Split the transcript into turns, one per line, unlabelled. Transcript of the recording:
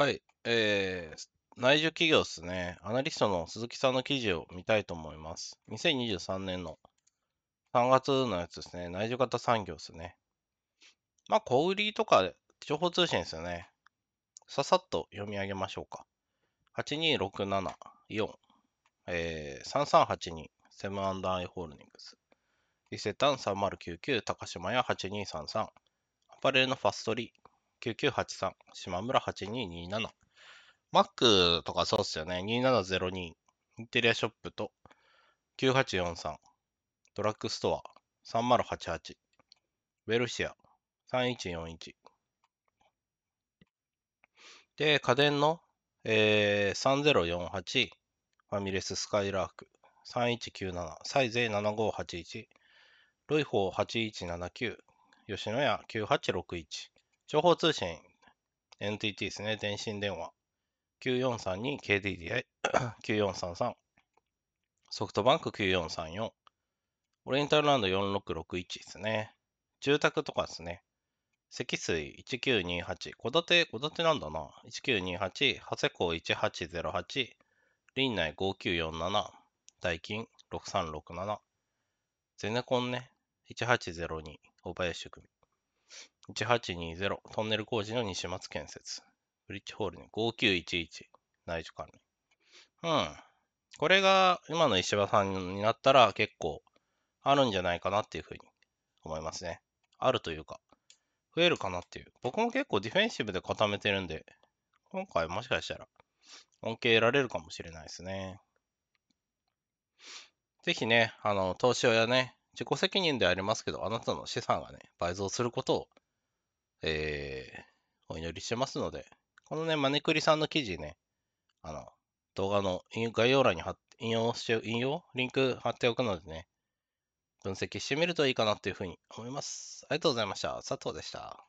はい。えー、内需企業ですね。アナリストの鈴木さんの記事を見たいと思います。2023年の3月のやつですね。内需型産業ですね。まあ、小売りとか情報通信ですよね。ささっと読み上げましょうか。82674、えー、3382、セムアイ・ホールディングス。伊勢丹3099、高島屋8233。アパレルのファストリ9983、島村8227。Mac とかそうっすよね。2702。インテリアショップと9843。ドラッグストア3088。ウェルシア3141。で、家電の、えー、3048。ファミレススカイラーク3197。サイゼ7581。ロイホー8179。吉野家9861。情報通信、NTT ですね、電信電話。9432 KDDI 9433ソフトバンク9434オリエンタルランド4661ですね住宅とかですね積水1928戸建て戸建てなんだな1928長谷港1808林内5947代金6367ゼネコンね1802小林組1820トンネル工事の西松建設。ブリッジホールに5911内需管理。うん。これが今の石破さんになったら結構あるんじゃないかなっていうふうに思いますね。あるというか、増えるかなっていう。僕も結構ディフェンシブで固めてるんで、今回もしかしたら恩恵得られるかもしれないですね。ぜひね、あの、投資をやね、自己責任でありますけど、あなたの資産がね、倍増することをえー、お祈りしてますので、このね、マネクリさんの記事ね、あの、動画の概要欄に貼って、引用して、引用リンク貼っておくのでね、分析してみるといいかなというふうに思います。ありがとうございました。佐藤でした。